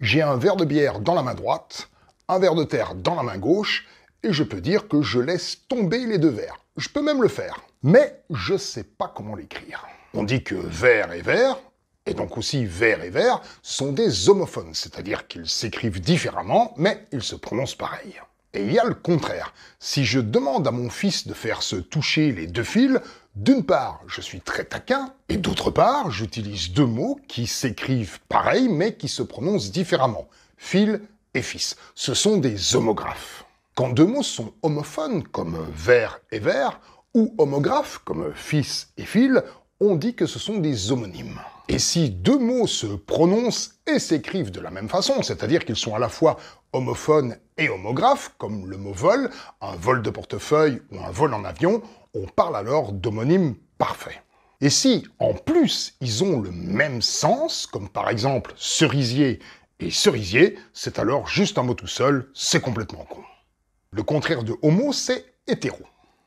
J'ai un verre de bière dans la main droite, un verre de terre dans la main gauche, et je peux dire que je laisse tomber les deux verres. Je peux même le faire, mais je sais pas comment l'écrire. On dit que verre et verre, et donc aussi vert et vert, sont des homophones, c'est-à-dire qu'ils s'écrivent différemment, mais ils se prononcent pareil. Et il y a le contraire. Si je demande à mon fils de faire se toucher les deux fils, d'une part, je suis très taquin, et d'autre part, j'utilise deux mots qui s'écrivent pareil mais qui se prononcent différemment. Fil et fils. Ce sont des homographes. Quand deux mots sont homophones, comme vert et vert, ou homographes, comme fils et fil, on dit que ce sont des homonymes et si deux mots se prononcent et s'écrivent de la même façon, c'est-à-dire qu'ils sont à la fois homophones et homographes, comme le mot vol, un vol de portefeuille ou un vol en avion, on parle alors d'homonyme parfait. Et si, en plus, ils ont le même sens, comme par exemple cerisier et cerisier, c'est alors juste un mot tout seul, c'est complètement con. Le contraire de homo, c'est hétéro.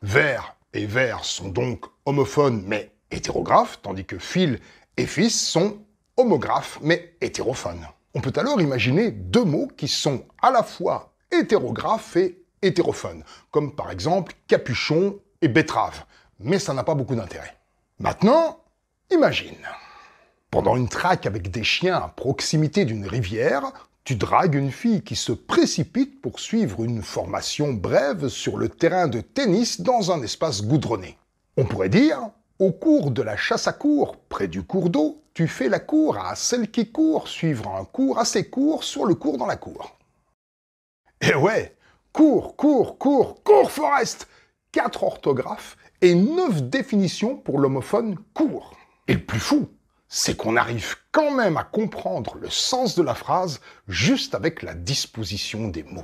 Vert et vert sont donc homophones mais hétérographes, tandis que fil les fils sont homographes mais hétérophones. On peut alors imaginer deux mots qui sont à la fois hétérographes et hétérophones, comme par exemple capuchon et betterave, mais ça n'a pas beaucoup d'intérêt. Maintenant, imagine. Pendant une traque avec des chiens à proximité d'une rivière, tu dragues une fille qui se précipite pour suivre une formation brève sur le terrain de tennis dans un espace goudronné. On pourrait dire au cours de la chasse à cours près du cours d'eau, tu fais la cour à celle qui court, suivre un cours assez court sur le cours dans la cour. Eh ouais, cours, cours, cours, cours Forest Quatre orthographes et neuf définitions pour l'homophone court. Et le plus fou, c'est qu'on arrive quand même à comprendre le sens de la phrase juste avec la disposition des mots.